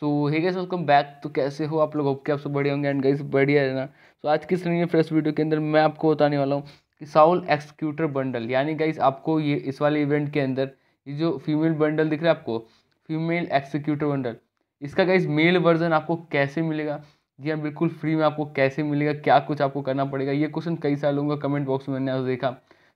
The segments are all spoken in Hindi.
सो हे गैस वेलकम बैक तो कैसे हो आप लोग ओके के आप सब बढ़िया होंगे एंड गाइस बढ़िया रहना सो so, आज की सुनिए फ्रेश वीडियो के अंदर मैं आपको बताने वाला हूँ कि साउल एक्सक्यूटर बंडल यानी गाइस आपको ये इस वाले इवेंट के अंदर ये जो फीमेल बंडल दिख रहा है आपको फीमेल एक्सिक्यूटर बंडल इसका गाइस मेल वर्जन आपको कैसे मिलेगा जी हाँ बिल्कुल फ्री में आपको कैसे मिलेगा क्या कुछ आपको करना पड़ेगा ये क्वेश्चन कई साल का कमेंट बॉक्स में मैंने देखा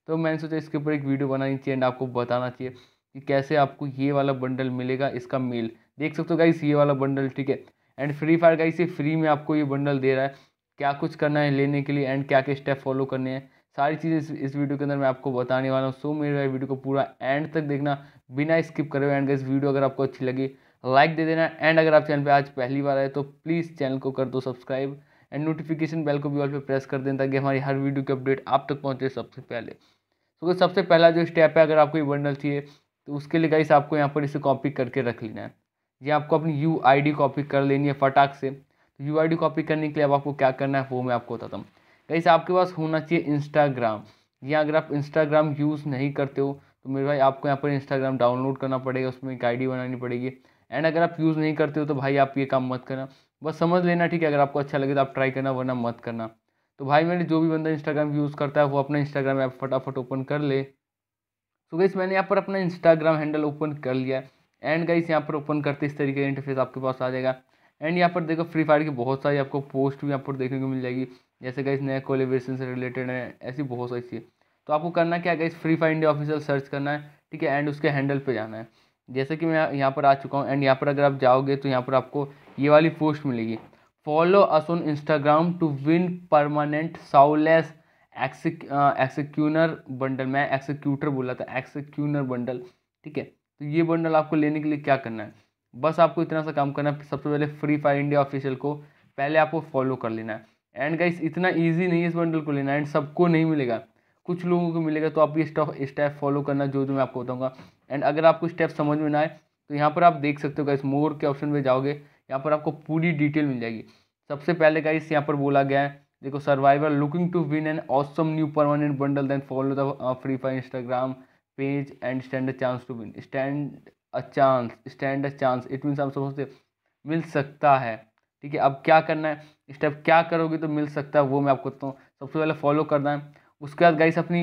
तो मैंने सोचा इसके ऊपर एक वीडियो बनानी चाहिए एंड आपको बताना चाहिए कि कैसे आपको ये वाला बंडल मिलेगा इसका मेल देख सकते हो गाइस ये वाला बंडल ठीक है एंड फ्री फायर गाइस ये फ्री में आपको ये बंडल दे रहा है क्या कुछ करना है लेने के लिए एंड क्या क्या स्टेप फॉलो करने हैं सारी चीज़ें इस, इस वीडियो के अंदर मैं आपको बताने वाला हूँ सो मेरे वीडियो को पूरा एंड तक देखना बिना स्किप करे एंड गाइस वीडियो अगर आपको अच्छी लगी लाइक दे देना एंड अगर आप चैनल पर आज पहली बार आए तो प्लीज़ चैनल को कर दो सब्सक्राइब एंड नोटिफिकेशन बेल को भी ऑल पे प्रेस कर दें ताकि हमारी हर वीडियो की अपडेट आप तक पहुँचे सबसे पहले तो सबसे पहला जो स्टेप है अगर आपको ये बंडल चाहिए तो उसके लिए गाइस आपको यहाँ पर इसे कॉपी करके रख लेना है ये आपको अपनी यू आई कॉपी कर लेनी है फटाक से तो यू आई कॉपी करने के लिए अब आपको क्या करना है वो मैं आपको बताता हूँ गाइस आपके पास होना चाहिए इंस्टाग्राम या अगर आप इंस्टाग्राम यूज़ नहीं करते हो तो मेरे भाई आपको यहाँ पर इंस्टाग्राम डाउनलोड करना पड़ेगा उसमें एक आई बनानी पड़ेगी एंड अगर आप यूज़ नहीं करते हो तो भाई आप ये काम मत करना बस समझ लेना ठीक है अगर आपको अच्छा लगे तो आप ट्राई करना वरना मत करना तो भाई मेरे जो भी बंदा इंस्टाग्राम यूज़ करता है वो अपना इंस्टाग्राम ऐप फटाफट ओपन कर ले सो गाइस मैंने यहाँ पर अपना इंस्टाग्राम हैंडल ओपन कर लिया एंड गाइस यहाँ पर ओपन करते इस तरीके का इंटरफेस आपके पास आ जाएगा एंड यहाँ पर देखो फ्री फायर की बहुत सारी आपको पोस्ट भी यहाँ पर देखने को मिल जाएगी जैसे गाइस नए कोलेब्रेशन से रिलेटेड है ऐसी बहुत सारी चीज़ तो आपको करना क्या guys free fire India official search करना है ठीक है एंड उसके हैंडल पर जाना है जैसे कि मैं यहाँ पर आ चुका हूँ एंड यहाँ पर अगर आप जाओगे तो यहाँ पर आपको ये वाली पोस्ट मिलेगी follow us on Instagram to win permanent soulless एक्सिक एक्सिक्यूनर बंडल मैं एक्सिक्यूटर बोला था एक्सिक्यूनर बंडल ठीक है तो ये बंडल आपको लेने के लिए क्या करना है बस आपको इतना सा काम करना है सबसे पहले फ्री फायर इंडिया ऑफिशियल को पहले आपको फॉलो कर लेना है एंड गाइस इतना ईजी नहीं है इस बंडल को लेना एंड सबको नहीं मिलेगा कुछ लोगों को मिलेगा तो आप ये स्टेप फॉलो करना जो जो मैं आपको बताऊँगा एंड अगर आपको स्टेप समझ में ना आए तो यहाँ पर आप देख सकते हो गाइस मोर के ऑप्शन में जाओगे यहाँ पर आपको पूरी डिटेल मिल जाएगी सबसे पहले गाइस यहाँ पर बोला गया है देखो survivor looking to win an awesome new permanent bundle then follow the free fire Instagram page and stand a chance to win stand a chance stand a chance it means आप समझते मिल सकता है ठीक है अब क्या करना है स्टेप क्या करोगे तो मिल सकता है वो मैं आपको बताता हूँ सबसे पहले फॉलो करना है उसके बाद गाइस अपनी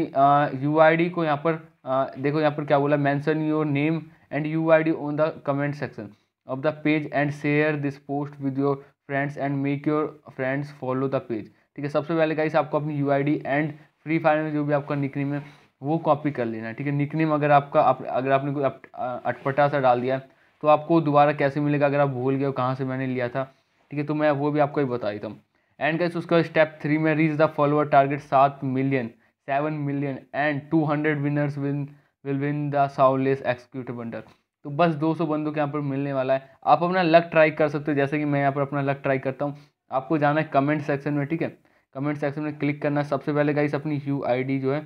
यू uh, डी को यहाँ पर आ, uh, देखो यहाँ पर क्या बोला mention your name and U I D on the comment section of the page and share this post with your friends and make your friends follow the page ठीक है सबसे पहले गाइस आपको अपनी यू एंड फ्री फायर में जो भी आपका निकनेम है वो कॉपी कर लेना है ठीक है निकनेम अगर आपका आप, अगर आपने कोई अटपटा सा डाल दिया तो आपको दोबारा कैसे मिलेगा अगर आप भूल गए हो कहाँ से मैंने लिया था ठीक है तो मैं वो भी आपको ही बता देता हूँ एंड कैसे उसका स्टेप थ्री में रीच द फॉलोअर टारगेट सात million seven million and two hundred winners win will win the soulless executive under तो बस दो सौ बंदों के यहाँ पर मिलने वाला है आप अपना लक ट्राई कर सकते हो जैसे कि मैं यहाँ पर अपना लक ट्राई करता हूँ आपको जाना है कमेंट सेक्शन में ठीक है कमेंट सेक्शन में क्लिक करना सबसे पहले गाइस अपनी यू आई जो है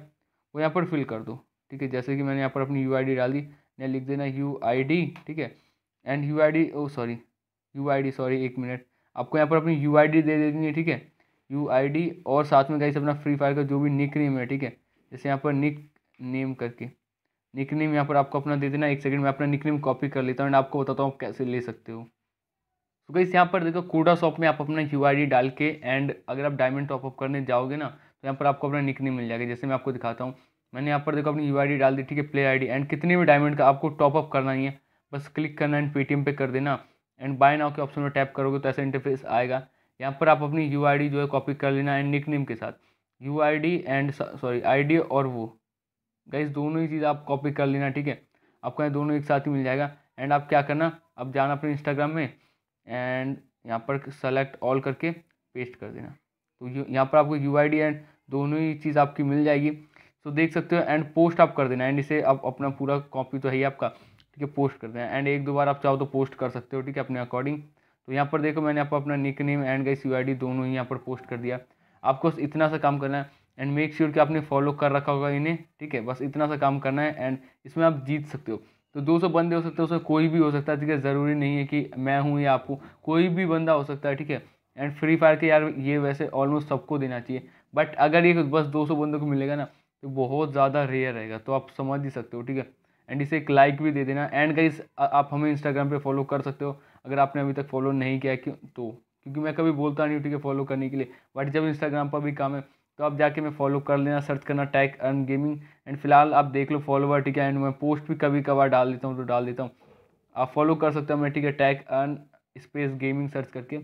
वो यहाँ पर फिल कर दो ठीक है जैसे कि मैंने यहाँ पर अपनी यू आई डाल दी मैं लिख देना यू आई ठीक है and U I O sorry U I sorry एक मिनट आपको यहाँ पर अपनी यू आई दे देनी है ठीक है यू आई और साथ में गाइस अपना फ्री फायर का जो भी निक नेम है ठीक है जैसे यहाँ पर निक नेम करके निक नेम यहाँ पर आपको अपना दे देना एक सेकंड में अपना निक नेम कॉपी कर लेता हूँ एंड आपको बताता हूँ आप कैसे ले सकते हो तो गई यहाँ पर देखो कूडा शॉप में आप अपना यू डाल के एंड अगर आप डायमंड टॉपअप करने जाओगे ना तो यहाँ पर आपको अपना निक मिल जाएगा जैसे मैं आपको दिखाता हूँ मैंने यहाँ पर देखो अपनी यू डाल दी ठीक है प्ले आई एंड कितने भी डायमंड का आपको टॉपअप करना ही है बस क्लिक करना एंड पेटीएम पे कर देना एंड बाय नाउ के ऑप्शन में टैप करोगे तो ऐसा इंटरफेस आएगा यहाँ पर आप अपनी यू जो है कॉपी कर लेना एंड निक के साथ यू एंड सॉरी आई और वो गई दोनों ही चीज़ आप कॉपी कर लेना ठीक है आपको यहाँ दोनों एक साथ ही मिल जाएगा एंड आप क्या करना आप जाना अपने इंस्टाग्राम में एंड यहाँ पर सेलेक्ट ऑल करके पेस्ट कर देना तो यहाँ पर आपको यू एंड दोनों ही चीज़ आपकी मिल जाएगी तो देख सकते हो एंड पोस्ट आप कर देना एंड इसे आप अपना पूरा कॉपी तो है ही आपका ठीक है पोस्ट कर देना एंड एक दो बार आप चाहो तो पोस्ट कर सकते हो ठीक है अपने अकॉर्डिंग तो यहाँ पर देखो मैंने आपको अपना nick name and guys U दोनों ही यहाँ पर पोस्ट कर दिया आपको इतना सा काम करना है एंड मेक श्योर कि आपने फॉलो कर रखा होगा इन्हें ठीक है बस इतना सा काम करना है एंड इसमें आप जीत सकते हो तो 200 बंदे हो सकते हैं उसमें कोई भी हो सकता है ठीक है ज़रूरी नहीं है कि मैं हूँ या आपको कोई भी बंदा हो सकता है ठीक है एंड फ्री फायर के यार ये वैसे ऑलमोस्ट सबको देना चाहिए बट अगर ये बस 200 बंदों को मिलेगा ना तो बहुत ज़्यादा रेयर रहेगा तो आप समझ ही सकते हो ठीक है एंड इसे एक लाइक भी दे देना एंड कहीं आप हमें इंस्टाग्राम पर फॉलो कर सकते हो अगर आपने अभी तक फॉलो नहीं किया क्यों तो क्योंकि मैं कभी बोलता नहीं हूँ ठीक है फॉलो करने के लिए बट जब इंस्टाग्राम पर भी काम है तो आप जाके मैं फॉलो कर लेना सर्च करना टैग अर्न गेमिंग एंड फिलहाल आप देख लो फॉलोवर ठीक है एंड मैं पोस्ट भी कभी कभार डाल देता हूँ तो डाल देता हूँ आप फॉलो कर सकते हो मैं ठीक है tag earn space gaming search करके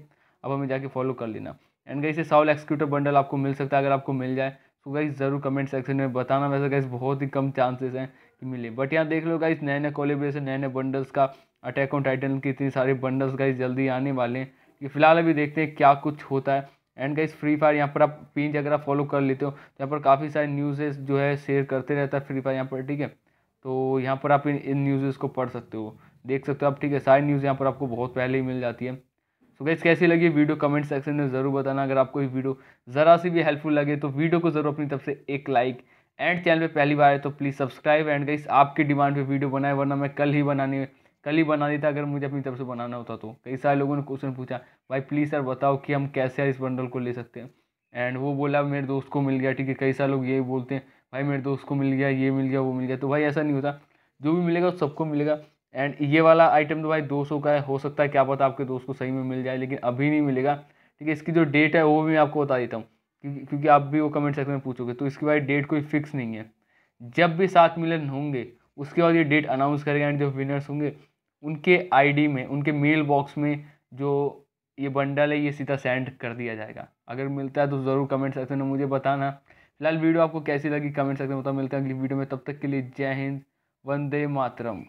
अब हमें जाके फॉलो कर लेना एंड गई से साउल एक्सक्यूटर बंडल आपको मिल सकता है अगर आपको मिल जाए तो गई ज़रूर कमेंट सेक्शन में बताना वैसे गई बहुत ही कम चांसेस हैं कि मिले बट यहाँ देख लो गई नए नए कोलेब्रेशन नए नए बंडल्स का अटैक ऑन टाइटन के इतने सारे बंडल्स गाइज जल्दी आने वाले हैं कि फ़िलहाल अभी देखते हैं क्या कुछ होता है एंड गाइस फ्री फायर यहाँ पर आप पेज अगर आप फॉलो कर लेते हो तो यहाँ पर काफ़ी सारे न्यूज़ेस जो है शेयर करते रहता है फ्री फायर यहाँ पर ठीक है तो यहाँ पर आप इन इन न्यूज़ेस को पढ़ सकते हो देख सकते हो आप ठीक है सारी न्यूज़ यहाँ पर आपको बहुत पहले ही मिल जाती है सो गाइस कैसी लगी वीडियो कमेंट सेक्शन में ज़रूर बताना अगर आपको ये वीडियो ज़रा सी भी हेल्पफुल लगे तो वीडियो को ज़रूर अपनी तरफ से एक लाइक एंड चैनल पर पहली बार है तो प्लीज़ सब्सक्राइब एंड गाइस आपकी डिमांड पर वीडियो बनाए वरना मैं कल ही बनाने कल ही बना था अगर मुझे अपनी तरफ से बनाना होता तो कई सारे लोगों ने क्वेश्चन पूछा भाई प्लीज़ सर बताओ कि हम कैसे यार इस बंडल को ले सकते हैं एंड वो बोला मेरे दोस्त को मिल गया ठीक है कई सारे लोग ये बोलते हैं भाई मेरे दोस्त को मिल गया ये मिल गया वो मिल गया तो भाई ऐसा नहीं होता जो भी मिलेगा सबको मिलेगा एंड ये वाला आइटम तो भाई दो सौ का है हो सकता है क्या पता आपके दोस्त को सही में मिल जाए लेकिन अभी नहीं मिलेगा ठीक है इसकी जो डेट है वो भी मैं आपको बता देता हूँ क्योंकि आप भी वो कमेंट सेक्शन में पूछोगे तो इसकी भाई डेट कोई फिक्स नहीं है जब भी सात मिलियन होंगे उसके बाद ये डेट अनाउंस करेगा एंड जो विनर्स होंगे उनके आईडी में उनके मेल बॉक्स में जो ये बंडल है ये सीधा सेंड कर दिया जाएगा अगर मिलता है तो ज़रूर कमेंट सेक्शन में मुझे बताना फिलहाल वीडियो आपको कैसी लगी कमेंट सेक्शन में बता मिलते हैं अगली वीडियो में तब तक के लिए जय हिंद वंदे मातरम